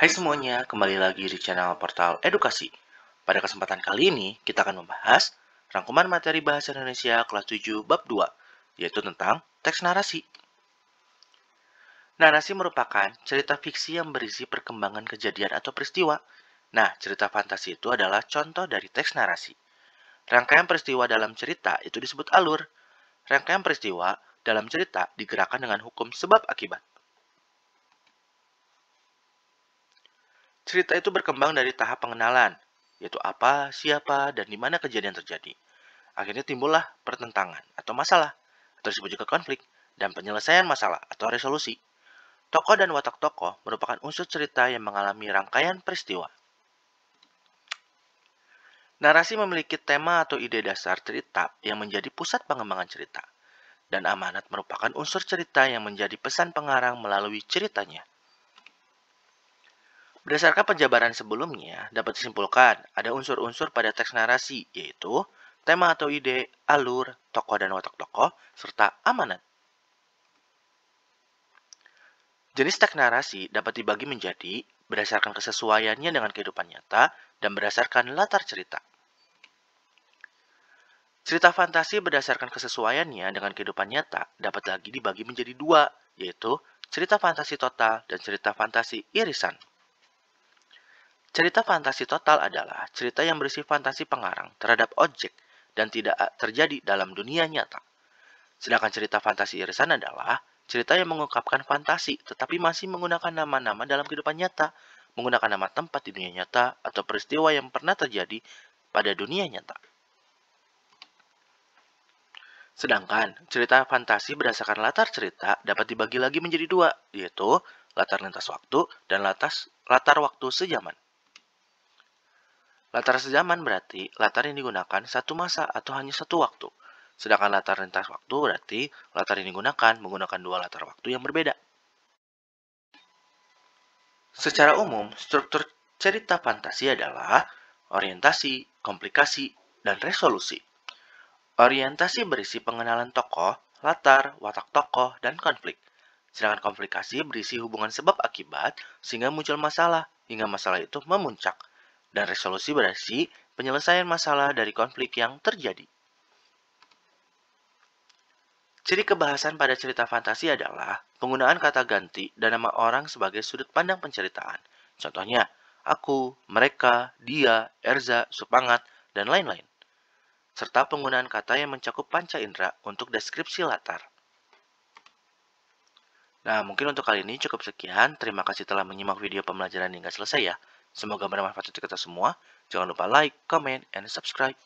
Hai semuanya, kembali lagi di channel Portal Edukasi. Pada kesempatan kali ini, kita akan membahas rangkuman materi Bahasa Indonesia kelas 7 bab 2, yaitu tentang teks narasi. Narasi merupakan cerita fiksi yang berisi perkembangan kejadian atau peristiwa. Nah, cerita fantasi itu adalah contoh dari teks narasi. Rangkaian peristiwa dalam cerita itu disebut alur. Rangkaian peristiwa dalam cerita digerakkan dengan hukum sebab akibat. Cerita itu berkembang dari tahap pengenalan, yaitu apa, siapa, dan di mana kejadian terjadi. Akhirnya timbullah pertentangan atau masalah, atau disebut juga konflik, dan penyelesaian masalah atau resolusi. Tokoh dan watak tokoh merupakan unsur cerita yang mengalami rangkaian peristiwa. Narasi memiliki tema atau ide dasar cerita yang menjadi pusat pengembangan cerita, dan amanat merupakan unsur cerita yang menjadi pesan pengarang melalui ceritanya. Berdasarkan penjabaran sebelumnya, dapat disimpulkan ada unsur-unsur pada teks narasi, yaitu tema atau ide, alur, tokoh dan watak tokoh, serta amanat. Jenis teks narasi dapat dibagi menjadi berdasarkan kesesuaiannya dengan kehidupan nyata dan berdasarkan latar cerita. Cerita fantasi berdasarkan kesesuaiannya dengan kehidupan nyata dapat lagi dibagi menjadi dua, yaitu cerita fantasi total dan cerita fantasi irisan. Cerita fantasi total adalah cerita yang berisi fantasi pengarang terhadap objek dan tidak terjadi dalam dunia nyata. Sedangkan cerita fantasi irisan adalah cerita yang mengungkapkan fantasi tetapi masih menggunakan nama-nama dalam kehidupan nyata, menggunakan nama tempat di dunia nyata atau peristiwa yang pernah terjadi pada dunia nyata. Sedangkan cerita fantasi berdasarkan latar cerita dapat dibagi lagi menjadi dua, yaitu latar lintas waktu dan latas, latar waktu sejaman. Latar sezaman berarti latar yang digunakan satu masa atau hanya satu waktu. Sedangkan latar lintas waktu berarti latar yang digunakan menggunakan dua latar waktu yang berbeda. Secara umum, struktur cerita fantasi adalah orientasi, komplikasi, dan resolusi. Orientasi berisi pengenalan tokoh, latar, watak tokoh, dan konflik. Sedangkan komplikasi berisi hubungan sebab-akibat sehingga muncul masalah, hingga masalah itu memuncak. Dan resolusi berarti penyelesaian masalah dari konflik yang terjadi. Ciri kebahasan pada cerita fantasi adalah penggunaan kata ganti dan nama orang sebagai sudut pandang penceritaan. Contohnya, aku, mereka, dia, Erza, Supangat, dan lain-lain. Serta penggunaan kata yang mencakup panca indera untuk deskripsi latar. Nah, mungkin untuk kali ini cukup sekian. Terima kasih telah menyimak video pembelajaran hingga selesai ya. Semoga bermanfaat untuk kita semua. Jangan lupa like, comment, and subscribe.